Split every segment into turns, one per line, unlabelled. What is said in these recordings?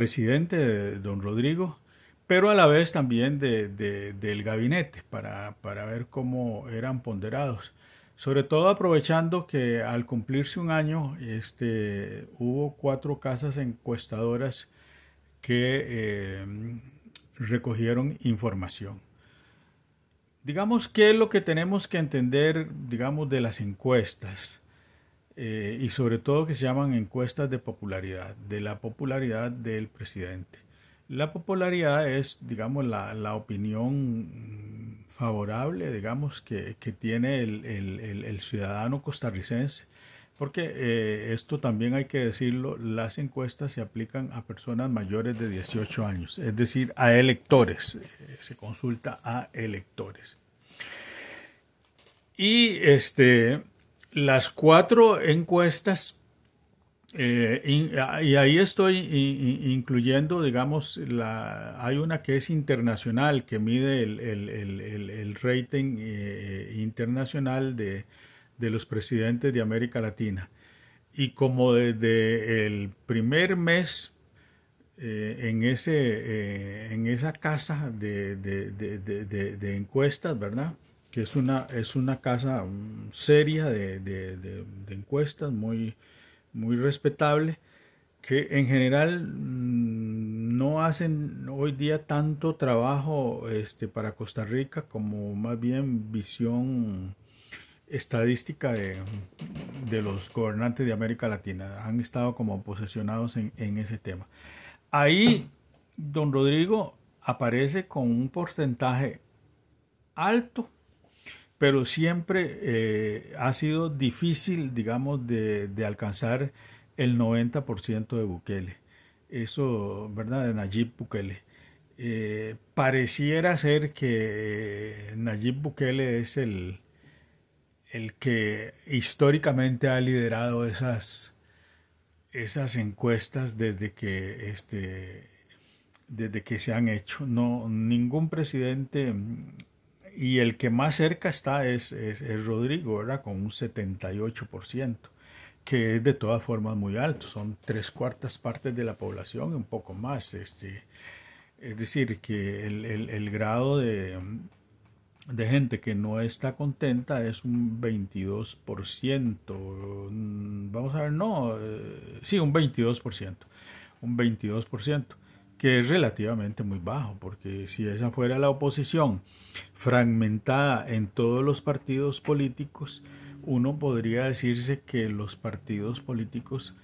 presidente, de don Rodrigo, pero a la vez también de, del gabinete para, ver cómo eran ponderados. Sobre todo aprovechando que al cumplirse un año este, hubo cuatro casas encuestadoras que eh, recogieron información. Digamos, ¿qué es lo que tenemos que entender, digamos, de las encuestas? Eh, y sobre todo que se llaman encuestas de popularidad, de la popularidad del presidente. La popularidad es, digamos, la, opinión favorable, digamos, que, tiene el, ciudadano costarricense, porque eh, esto también hay que decirlo, las encuestas se aplican a personas mayores de 18 años, es decir, a electores, eh, se consulta a electores. Y este, las cuatro encuestas, eh, ah, y ahí estoy incluyendo, digamos, la, hay una que es internacional, que mide el, el, rating eh, internacional de, de, los presidentes de América Latina. Y como desde el primer mes eh, en, ese, en esa casa de, de, de encuestas, ¿verdad? que es una, es una casa mm, seria de, encuestas, muy, muy respetable, que en general mm, no hacen hoy día tanto trabajo este, para Costa Rica como más bien visión estadística de, de, los gobernantes de América Latina. Han estado como posesionados en, ese tema. Ahí, don Rodrigo aparece con un porcentaje alto pero siempre eh, ha sido difícil, digamos, de, alcanzar el 90% de Bukele. Eso, ¿verdad? De Nayib Bukele. Eh, pareciera ser que Nayib Bukele es el, el que históricamente ha liderado esas, esas encuestas desde que, este, desde que se han hecho. No, ningún presidente y el que más cerca está es, es, Rodrigo, ¿verdad? Con un 78%, que es de todas formas muy alto, son tres cuartas partes de la población, y un poco más. Este, es decir, que el, grado de, gente que no está contenta es un 22%. Mm, vamos a ver, no, eh, sí, un 22%. Un 22% que es relativamente muy bajo, porque si esa fuera la oposición fragmentada en todos los partidos políticos, uno podría decirse que los partidos políticos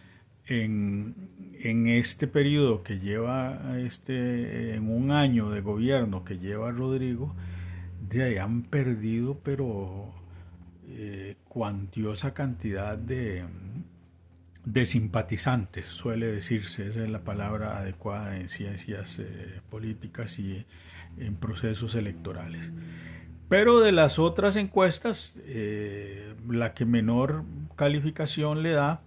en, este periodo que lleva este, en un año de gobierno que lleva Rodrigo, de han perdido pero eh, cuantiosa cantidad de, de simpatizantes, suele decirse, esa es la palabra adecuada en ciencias eh, políticas y en procesos electorales. Pero de las otras encuestas, eh, la que menor calificación le da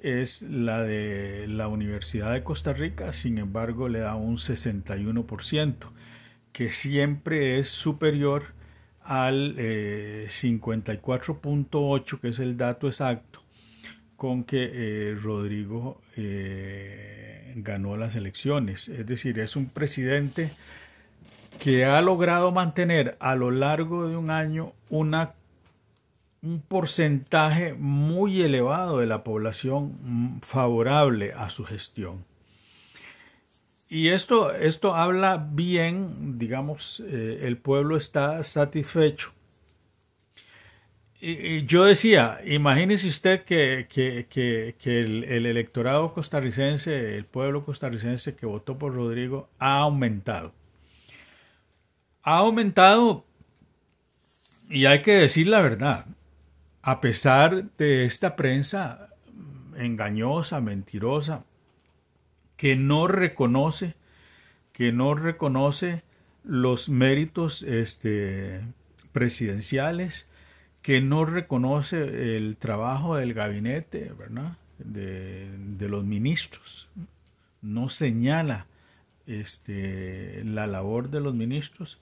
es la de la Universidad de Costa Rica, sin embargo le da un 61%, que siempre es superior al 54.8, eh, que es el dato exacto con que eh, Rodrigo eh, ganó las elecciones. Es decir, es un presidente que ha logrado mantener a lo largo de un año un porcentaje muy elevado de la población mm, favorable a su gestión. Y esto, esto habla bien, digamos, eh, el pueblo está satisfecho yo decía, imagínese usted que, el, el, electorado costarricense, el pueblo costarricense que votó por Rodrigo, ha aumentado. Ha aumentado, y hay que decir la verdad, a pesar de esta prensa engañosa, mentirosa, que no reconoce, que no reconoce los méritos este, presidenciales, que no reconoce el trabajo del gabinete, ¿verdad? De, los ministros, no señala este, la labor de los ministros.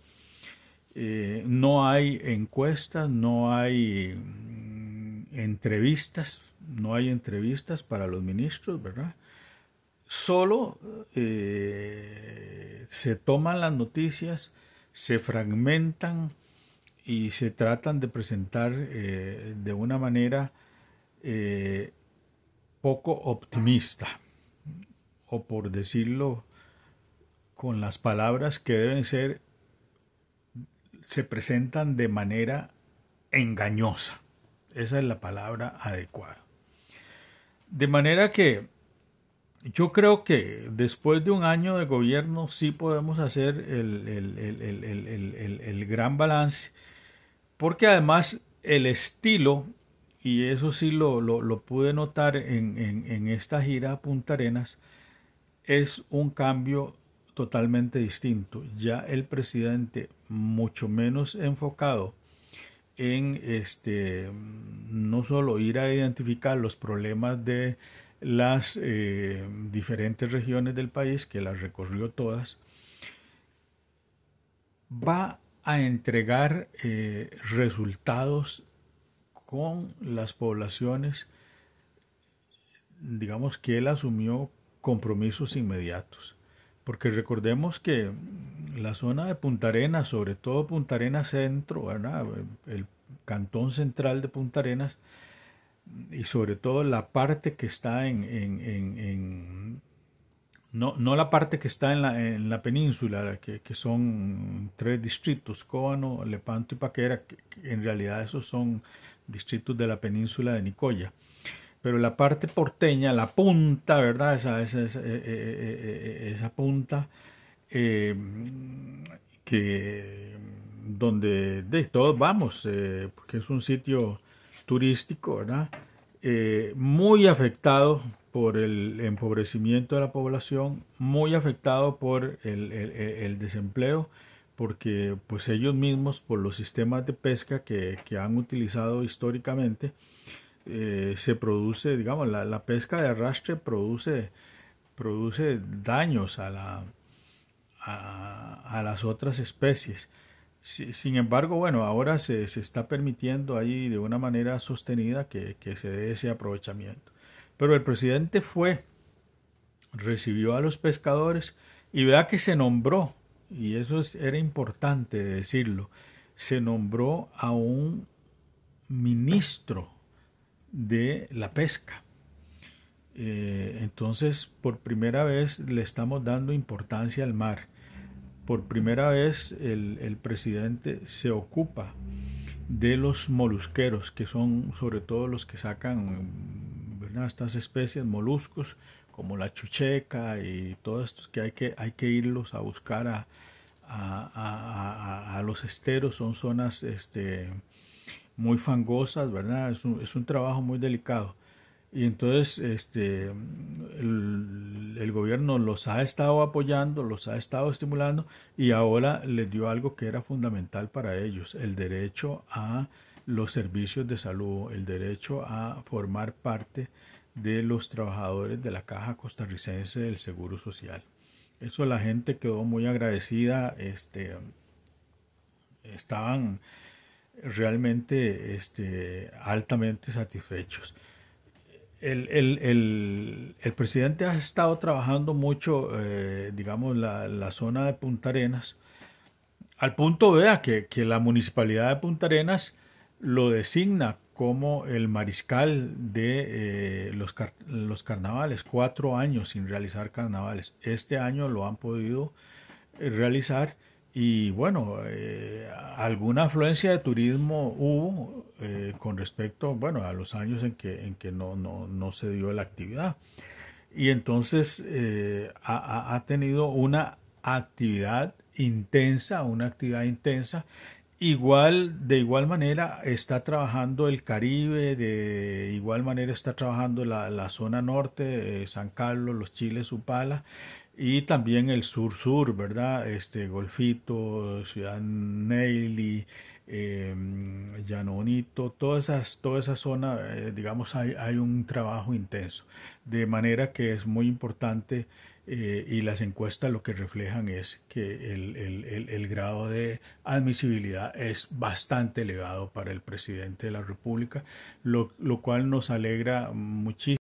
Eh, no hay encuestas, no hay mm, entrevistas, no hay entrevistas para los ministros, ¿verdad? Solo eh, se toman las noticias, se fragmentan, y se tratan de presentar eh, de una manera eh, poco optimista, o por decirlo con las palabras que deben ser, se presentan de manera engañosa. Esa es la palabra adecuada. De manera que yo creo que después de un año de gobierno sí podemos hacer el, el, el gran balance porque además el estilo, y eso sí lo, pude notar en, esta gira a Punta Arenas, es un cambio totalmente distinto. Ya el presidente, mucho menos enfocado en este no solo ir a identificar los problemas de las eh, diferentes regiones del país, que las recorrió todas, va a entregar eh, resultados con las poblaciones, digamos que él asumió compromisos inmediatos. Porque recordemos que la zona de Punta Arenas, sobre todo Punta Arenas Centro, el cantón central de Punta Arenas, y sobre todo la parte que está en no, no la parte que está en la, en la península, que, son tres distritos, Cóbano, Lepanto y Paquera, que, en realidad esos son distritos de la península de Nicoya. Pero la parte porteña, la punta, ¿verdad? Esa, esa, esa, eh, eh, eh, punta eh, que donde de, todos vamos, porque es un sitio turístico, ¿verdad? muy afectado por el empobrecimiento de la población, muy afectado por el, desempleo, porque pues ellos mismos, por los sistemas de pesca que, han utilizado históricamente, eh, se produce, digamos, la, pesca de arrastre produce, produce daños a, la, a, las otras especies. sin embargo, bueno, ahora se, está permitiendo ahí de una manera sostenida que se dé ese aprovechamiento. Pero el presidente fue, recibió a los pescadores y vea que se nombró, y eso es, era importante decirlo, se nombró a un ministro de la pesca. Eh, entonces, por primera vez le estamos dando importancia al mar. Por primera vez el, el presidente se ocupa de los molusqueros, que son sobre todo los que sacan estas especies, moluscos, como la chucheca y todos estos que hay que, hay que irlos a buscar a, a, los esteros, son zonas este, muy fangosas, ¿verdad? Es un, trabajo muy delicado. Y entonces este, el, gobierno los ha estado apoyando, los ha estado estimulando y ahora les dio algo que era fundamental para ellos, el derecho a los servicios de salud, el derecho a formar parte de los trabajadores de la Caja Costarricense del Seguro Social. Eso la gente quedó muy agradecida, este, estaban realmente este, altamente satisfechos. El, presidente ha estado trabajando mucho, eh, digamos, la, la, zona de Punta Arenas, al punto vea que, que la municipalidad de Punta Arenas lo designa como el mariscal de eh, los, los, carnavales, cuatro años sin realizar carnavales. Este año lo han podido eh, realizar y bueno, eh, alguna afluencia de turismo hubo con respecto bueno, a los años en que, en que no, se dio la actividad. Y entonces ha, ha tenido una actividad intensa, una actividad intensa Igual, de igual manera está trabajando el Caribe, de igual manera está trabajando la, zona norte, eh, San Carlos, Los Chiles, Upala, y también el sur-sur, ¿verdad? Este, Golfito, Ciudad Neily, em, Llanonito, todas esas, toda esa zona, eh, digamos, hay, hay un trabajo intenso. De manera que es muy importante eh, y las encuestas lo que reflejan es que el, el, el, el, grado de admisibilidad es bastante elevado para el presidente de la República, lo, lo cual nos alegra muchísimo.